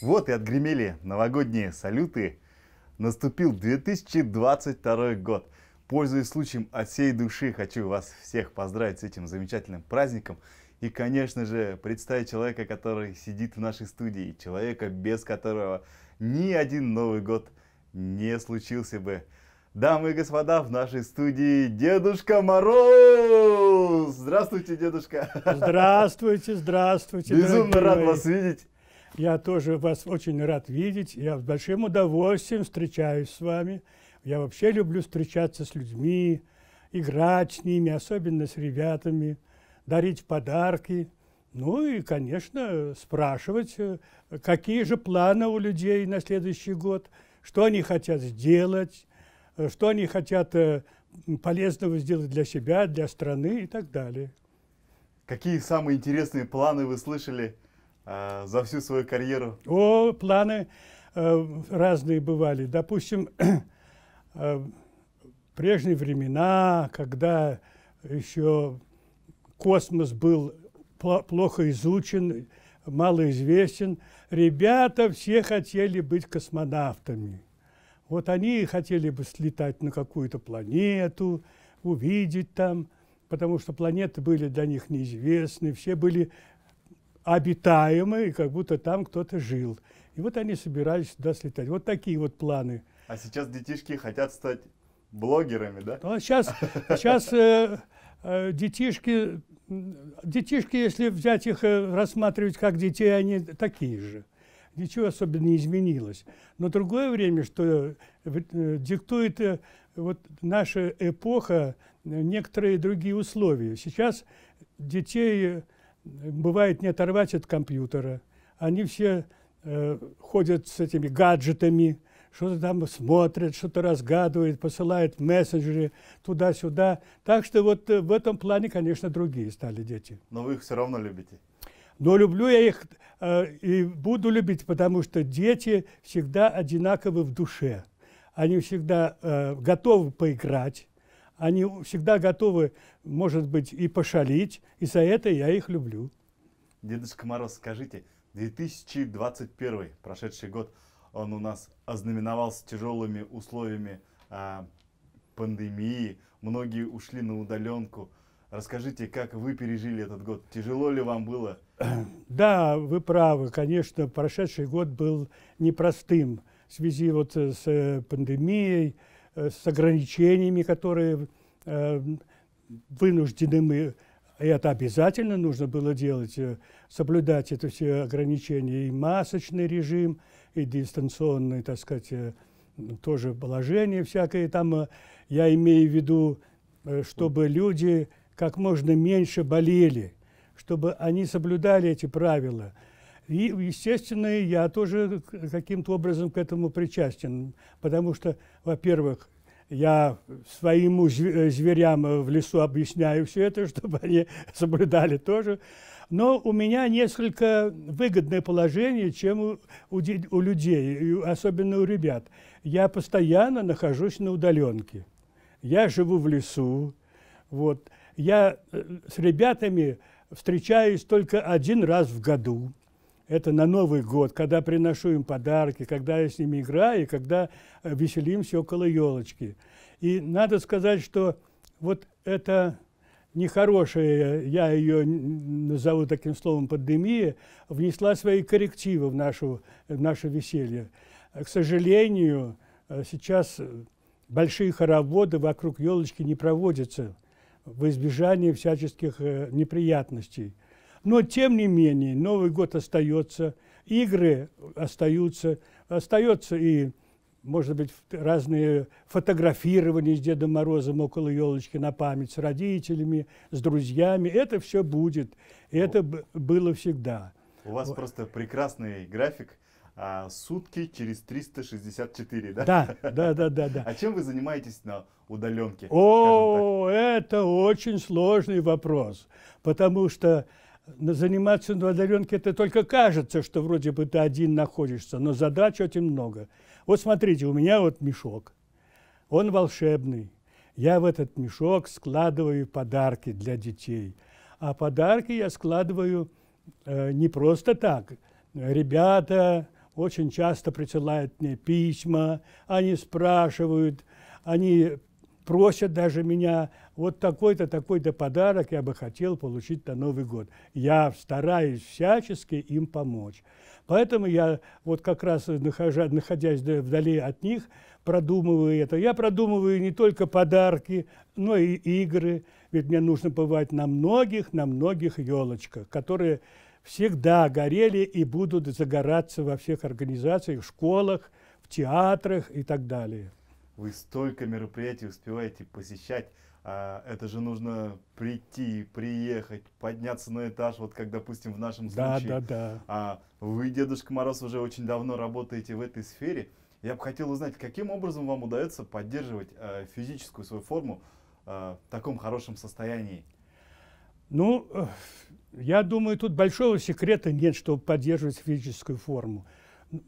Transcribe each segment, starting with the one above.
Вот и отгремели новогодние салюты. Наступил 2022 год. Пользуясь случаем, от всей души хочу вас всех поздравить с этим замечательным праздником. И, конечно же, представить человека, который сидит в нашей студии, человека, без которого ни один Новый год не случился бы. Дамы и господа, в нашей студии Дедушка Мороз! Здравствуйте, дедушка! Здравствуйте, здравствуйте! Безумно рад мои. вас видеть! Я тоже вас очень рад видеть. Я с большим удовольствием встречаюсь с вами. Я вообще люблю встречаться с людьми, играть с ними, особенно с ребятами, дарить подарки – ну и, конечно, спрашивать, э, какие же планы у людей на следующий год, что они хотят сделать, э, что они хотят э, полезного сделать для себя, для страны и так далее. Какие самые интересные планы вы слышали э, за всю свою карьеру? О, планы э, разные бывали. Допустим, э, прежние времена, когда еще космос был плохо изучен, малоизвестен. Ребята все хотели быть космонавтами. Вот они хотели бы слетать на какую-то планету, увидеть там, потому что планеты были для них неизвестны, все были обитаемые, как будто там кто-то жил. И вот они собирались туда слетать. Вот такие вот планы. А сейчас детишки хотят стать блогерами, да? Ну, а сейчас, сейчас э, Э, детишки, детишки, если взять их, э, рассматривать как детей, они такие же. Ничего особенно не изменилось. Но другое время, что э, диктует вот наша эпоха, некоторые другие условия. Сейчас детей бывает не оторвать от компьютера. Они все э, ходят с этими гаджетами, что-то там смотрят, что-то разгадывают, посылают мессенджеры туда-сюда. Так что вот э, в этом плане, конечно, другие стали дети. Но вы их все равно любите? Но люблю я их э, и буду любить, потому что дети всегда одинаковы в душе. Они всегда э, готовы поиграть, они всегда готовы, может быть, и пошалить, и за это я их люблю. Дедушка Мороз, скажите, 2021, прошедший год, он у нас ознаменовался тяжелыми условиями а, пандемии. Многие ушли на удаленку. Расскажите, как вы пережили этот год? Тяжело ли вам было? Да, вы правы. Конечно, прошедший год был непростым в связи вот с э, пандемией, э, с ограничениями, которые э, вынуждены мы и а это обязательно нужно было делать, э, соблюдать это все ограничения, и масочный режим, и дистанционный, так сказать, э, тоже положение всякое. Там э, я имею в виду, чтобы люди как можно меньше болели, чтобы они соблюдали эти правила. И, естественно, я тоже каким-то образом к этому причастен, потому что, во-первых, я своим э, зверям э, в лесу объясняю все это, чтобы они соблюдали тоже. Но у меня несколько выгодное положение, чем у, у, у людей, особенно у ребят. Я постоянно нахожусь на удаленке. Я живу в лесу. Вот. Я э, с ребятами встречаюсь только один раз в году это на Новый год, когда приношу им подарки, когда я с ними играю, и когда э, веселимся около елочки. И надо сказать, что вот это нехорошая, я ее назову таким словом, пандемия, внесла свои коррективы в, нашу, в наше веселье. Э, к сожалению, э, сейчас большие хороводы вокруг елочки не проводятся в избежании всяческих неприятностей. Но тем не менее, Новый год остается, игры остаются, остается и может быть, разные фотографирования с Дедом Морозом около елочки на память с родителями, с друзьями. Это все будет. Это было всегда. У вас вот. просто прекрасный график. А, сутки через 364, да? Да, да, да, да, да. А чем вы занимаетесь на удаленке? О, это очень сложный вопрос, потому что заниматься на удаленке, это только кажется, что вроде бы ты один находишься, но задач очень много. Вот смотрите, у меня вот мешок, он волшебный. Я в этот мешок складываю подарки для детей. А подарки я складываю э, не просто так. Ребята очень часто присылают мне письма, они спрашивают, они просят даже меня, вот такой-то, такой-то подарок я бы хотел получить на Новый год. Я стараюсь всячески им помочь. Поэтому я вот как раз, нахожа, находясь вдали от них, продумываю это. Я продумываю не только подарки, но и игры. Ведь мне нужно бывать на многих, на многих елочках, которые всегда горели и будут загораться во всех организациях, школах, в театрах и так далее вы столько мероприятий успеваете посещать, а это же нужно прийти, приехать, подняться на этаж, вот как, допустим, в нашем случае. Да, да, да. А вы, Дедушка Мороз, уже очень давно работаете в этой сфере. Я бы хотел узнать, каким образом вам удается поддерживать э, физическую свою форму э, в таком хорошем состоянии? Ну, э, я думаю, тут большого секрета нет, чтобы поддерживать физическую форму.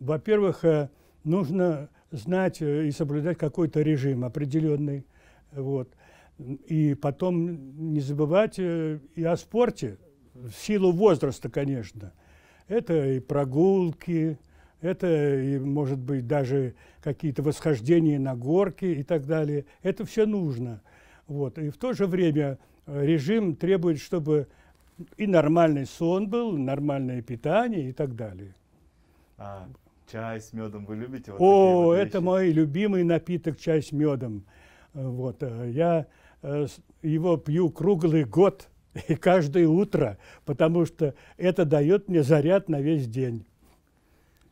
Во-первых, э, нужно знать э, и соблюдать какой-то режим определенный. Вот. И потом не забывать э, и о спорте, в силу возраста, конечно. Это и прогулки, это, и, может быть, даже какие-то восхождения на горки и так далее. Это все нужно. Вот. И в то же время э, режим требует, чтобы и нормальный сон был, нормальное питание и так далее. А, Чай с медом вы любите? Вот О, вот это мой любимый напиток, чай с медом. Э, вот, э, я э, его пью круглый год и каждое утро, потому что это дает мне заряд на весь день.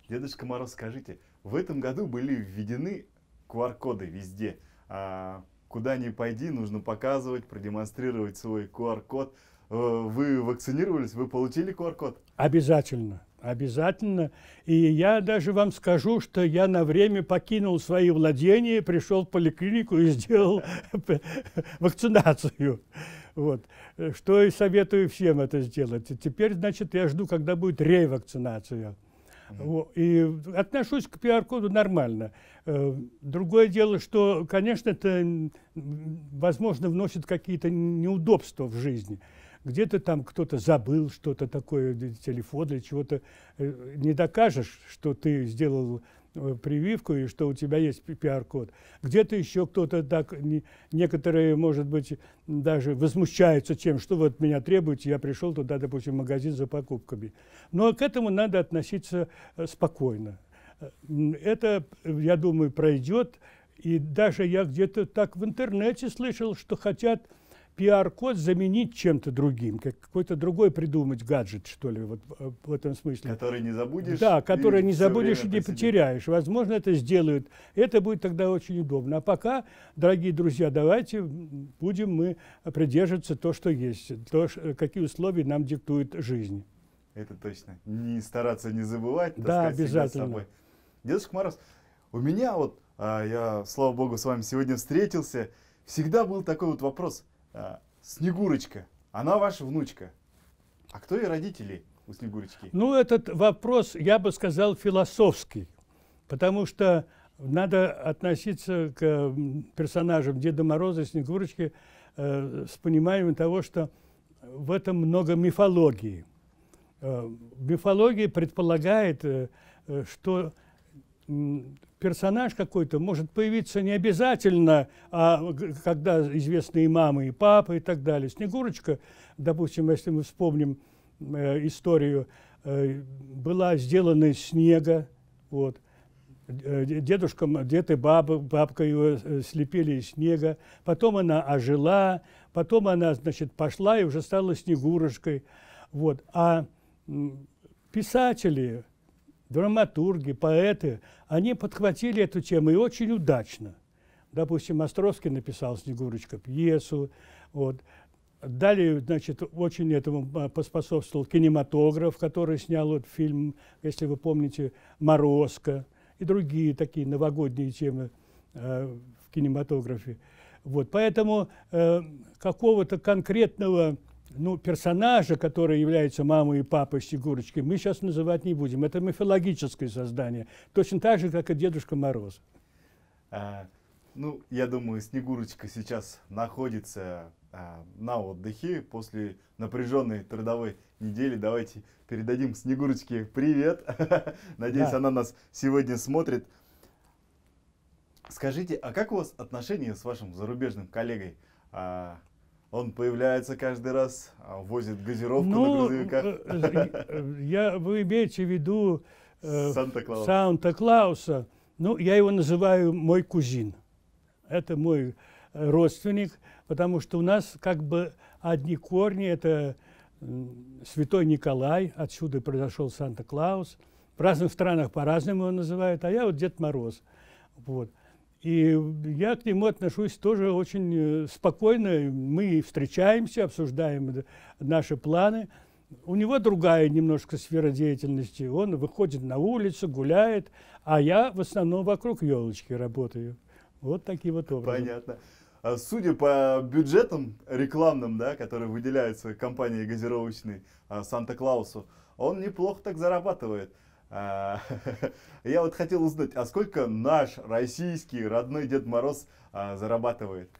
Дедушка Мороз, скажите, в этом году были введены QR-коды везде. А куда ни пойди, нужно показывать, продемонстрировать свой QR-код. Вы вакцинировались, вы получили QR-код? Обязательно. Обязательно. И я даже вам скажу, что я на время покинул свои владения, пришел в поликлинику и сделал вакцинацию. Вот. Что и советую всем это сделать. теперь, значит, я жду, когда будет ревакцинация. mm И отношусь к QR-коду нормально. Э, другое дело, что, конечно, это, возможно, вносит какие-то неудобства в жизнь где-то там кто-то забыл что-то такое, телефон или чего-то. Э, не докажешь, что ты сделал э, прививку и что у тебя есть пиар-код. Где-то еще кто-то так, некоторые, может быть, даже возмущаются тем, что вот меня требуете, я пришел туда, допустим, в магазин за покупками. Но к этому надо относиться э, спокойно. Это, я думаю, пройдет. И даже я где-то так в интернете слышал, что хотят пиар-код заменить чем-то другим, как какой-то другой придумать гаджет, что ли, вот э, в этом смысле. Который не забудешь. Да, который не забудешь и не потеряешь. Возможно, это сделают. Это будет тогда очень удобно. А пока, дорогие друзья, давайте будем мы придерживаться то, что есть, то, какие условия нам диктует жизнь. Это точно. Не стараться не забывать. Да, сказать, обязательно. Дедушка Мороз, у меня вот, а, я, слава богу, с вами сегодня встретился, всегда был такой вот вопрос – а, Снегурочка, она ваша внучка. А кто ее родители у Снегурочки? Ну, этот вопрос, я бы сказал, философский. Потому что надо относиться к персонажам Деда Мороза и Снегурочки э, с пониманием того, что в этом много мифологии. Э, мифология предполагает, э, что персонаж какой-то может появиться не обязательно, а когда известные мамы и папы и так далее. Снегурочка, допустим, если мы вспомним э, историю, э, была сделана из снега, вот. Э, дедушка, дед и баба, бабка ее э, слепили из снега. Потом она ожила, потом она, значит, пошла и уже стала снегурочкой. Вот. А писатели, драматурги, поэты, они подхватили эту тему и очень удачно. Допустим, Островский написал «Снегурочка» пьесу. Вот. Далее, значит, очень этому а, поспособствовал кинематограф, который снял вот фильм, если вы помните, "Морозка" и другие такие новогодние темы э, в кинематографе. Вот, поэтому э, какого-то конкретного ну, персонажа, который является мамой и папой Снегурочки, мы сейчас называть не будем. Это мифологическое создание, точно так же, как и Дедушка Мороз. А, ну, я думаю, Снегурочка сейчас находится а, на отдыхе после напряженной трудовой недели. Давайте передадим Снегурочке привет. Надеюсь, да. она нас сегодня смотрит. Скажите, а как у вас отношения с вашим зарубежным коллегой? А, он появляется каждый раз, а, возит газировку ну, на грузовиках. Э, э, э, я, вы имеете в виду э, Санта-Клауса. Санта-Клауса. Ну, я его называю мой кузин. Это мой родственник, потому что у нас как бы одни корни. Это святой Николай, отсюда произошел Санта-Клаус. В разных странах по-разному его называют, а я вот Дед Мороз. Вот. И я к нему отношусь тоже очень э, спокойно. Мы встречаемся, обсуждаем наши планы. У него другая немножко сфера деятельности. Он выходит на улицу, гуляет, а я в основном вокруг елочки работаю. Вот такие вот образы. Понятно. А судя по бюджетам рекламным, да, которые выделяются компанией газировочной а, Санта-Клаусу, он неплохо так зарабатывает. А, я вот хотел узнать, а сколько наш российский родной Дед Мороз а, зарабатывает?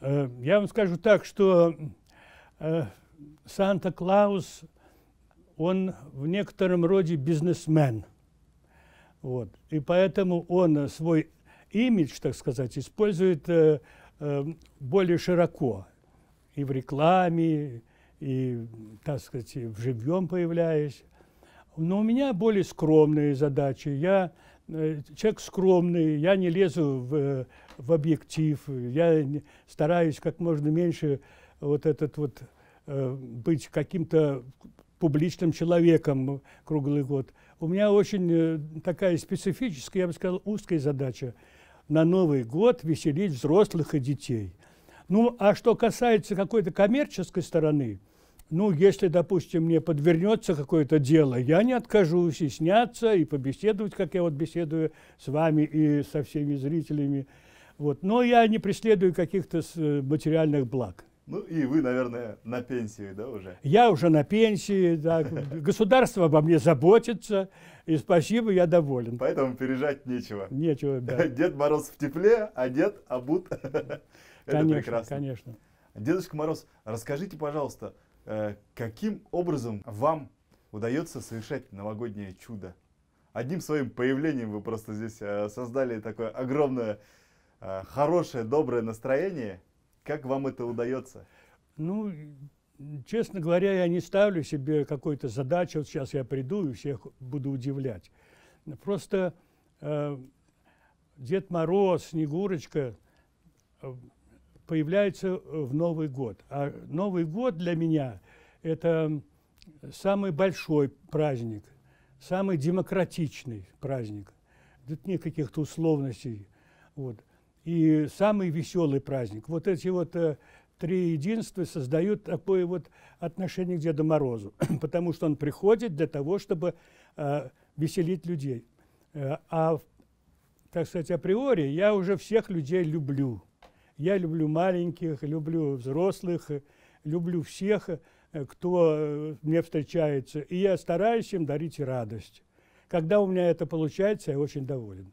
Э, я вам скажу так, что э, Санта-Клаус, он в некотором роде бизнесмен. Вот. И поэтому он свой имидж, так сказать, использует э, более широко и в рекламе, и, так сказать, в живьем появляясь. Но у меня более скромные задачи. Я э, человек скромный, я не лезу в, э, в объектив, я стараюсь как можно меньше вот этот вот э, быть каким-то публичным человеком круглый год. У меня очень такая специфическая, я бы сказал, узкая задача на Новый год веселить взрослых и детей. Ну, а что касается какой-то коммерческой стороны – ну, если, допустим, мне подвернется какое-то дело, я не откажусь и сняться, и побеседовать, как я вот беседую с вами и со всеми зрителями. Вот. Но я не преследую каких-то э, материальных благ. Ну и вы, наверное, на пенсии, да, уже? Я уже на пенсии, да. Государство обо мне заботится, и спасибо, я доволен. Поэтому пережать нечего. Нечего, да. Дед Мороз в тепле, а дед обут. Конечно, конечно. Дедушка Мороз, расскажите, пожалуйста, Э, каким образом вам удается совершать новогоднее чудо? Одним своим появлением вы просто здесь э, создали такое огромное, э, хорошее, доброе настроение. Как вам это удается? Ну, честно говоря, я не ставлю себе какой-то задачи. Вот сейчас я приду и всех буду удивлять. Просто э, Дед Мороз, Снегурочка, появляется э, в Новый год. А Новый год для меня – это самый большой праздник, самый демократичный праздник. Тут нет каких-то условностей. Вот. И самый веселый праздник. Вот эти вот э, три единства создают такое вот отношение к Деду Морозу, потому что он приходит для того, чтобы э, веселить людей. Э, а, так сказать, априори я уже всех людей люблю. Я люблю маленьких, люблю взрослых, люблю всех, э, кто э, мне встречается. И я стараюсь им дарить радость. Когда у меня это получается, я очень доволен.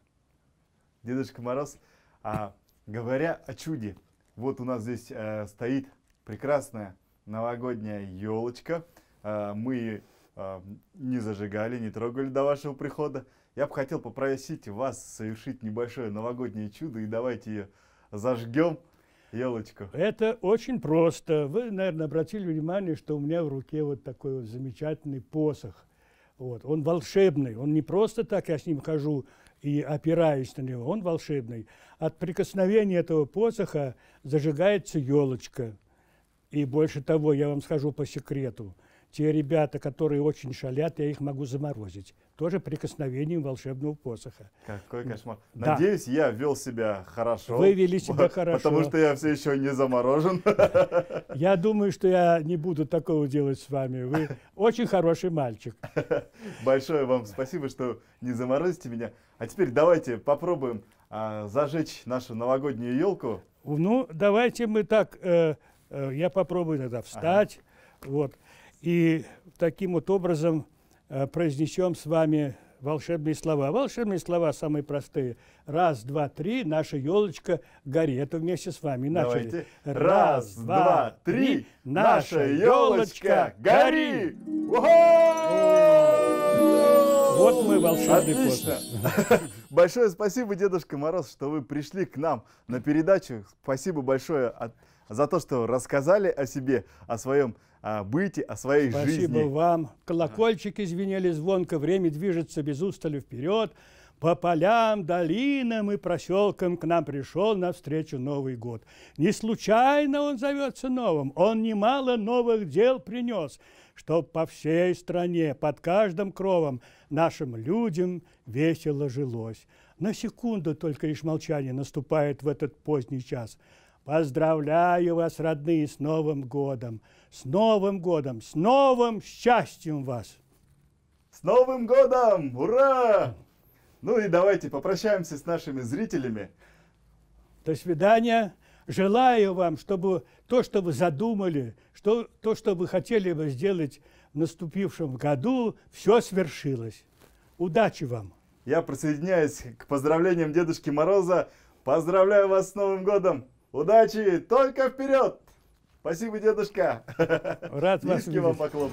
Дедушка Мороз, а, говоря о чуде, вот у нас здесь э, стоит прекрасная новогодняя елочка. Э, мы э, не зажигали, не трогали до вашего прихода. Я бы хотел попросить вас совершить небольшое новогоднее чудо и давайте ее зажгем елочку? Это очень просто. Вы, наверное, обратили внимание, что у меня в руке вот такой вот замечательный посох. Вот. Он волшебный, он не просто так я с ним хожу и опираюсь на него, он волшебный. От прикосновения этого посоха зажигается елочка. И больше того, я вам скажу по секрету – те ребята, которые очень шалят, я их могу заморозить. Тоже прикосновением волшебного посоха. Какой кошмар. Да. Надеюсь, я вел себя хорошо. Вы вели себя хорошо. Потому что я все еще не заморожен. Я думаю, что я не буду такого делать с вами. Вы очень хороший мальчик. Большое вам спасибо, что не заморозите меня. А теперь давайте попробуем а, зажечь нашу новогоднюю елку. Ну, давайте мы так... Э, э, я попробую тогда встать. Ага. Вот и таким вот образом э, произнесем с вами волшебные слова. Волшебные слова самые простые. Раз, два, три, наша елочка гори. Это вместе с вами. Начали. Давайте. Раз, два, три, наша елочка гори. Вот мы волшебный Отлично. Большое спасибо, Дедушка Мороз, что вы пришли к нам на передачу. Спасибо большое за то, что рассказали о себе, о своем а, быть о своей Спасибо жизни. Спасибо вам. Колокольчики звенели звонко, время движется без устали вперед. По полям, долинам и проселкам к нам пришел навстречу Новый год. Не случайно он зовется новым, он немало новых дел принес, чтоб по всей стране, под каждым кровом нашим людям весело жилось. На секунду только лишь молчание наступает в этот поздний час. Поздравляю вас, родные, с Новым годом! С Новым годом! С новым счастьем вас! С Новым годом! Ура! Ну и давайте попрощаемся с нашими зрителями. До свидания. Желаю вам, чтобы то, что вы задумали, что, то, что вы хотели бы сделать в наступившем году, все свершилось. Удачи вам! Я присоединяюсь к поздравлениям Дедушки Мороза. Поздравляю вас с Новым годом! Удачи! Только вперед! Спасибо, дедушка. Рад вас видеть. вам поклон.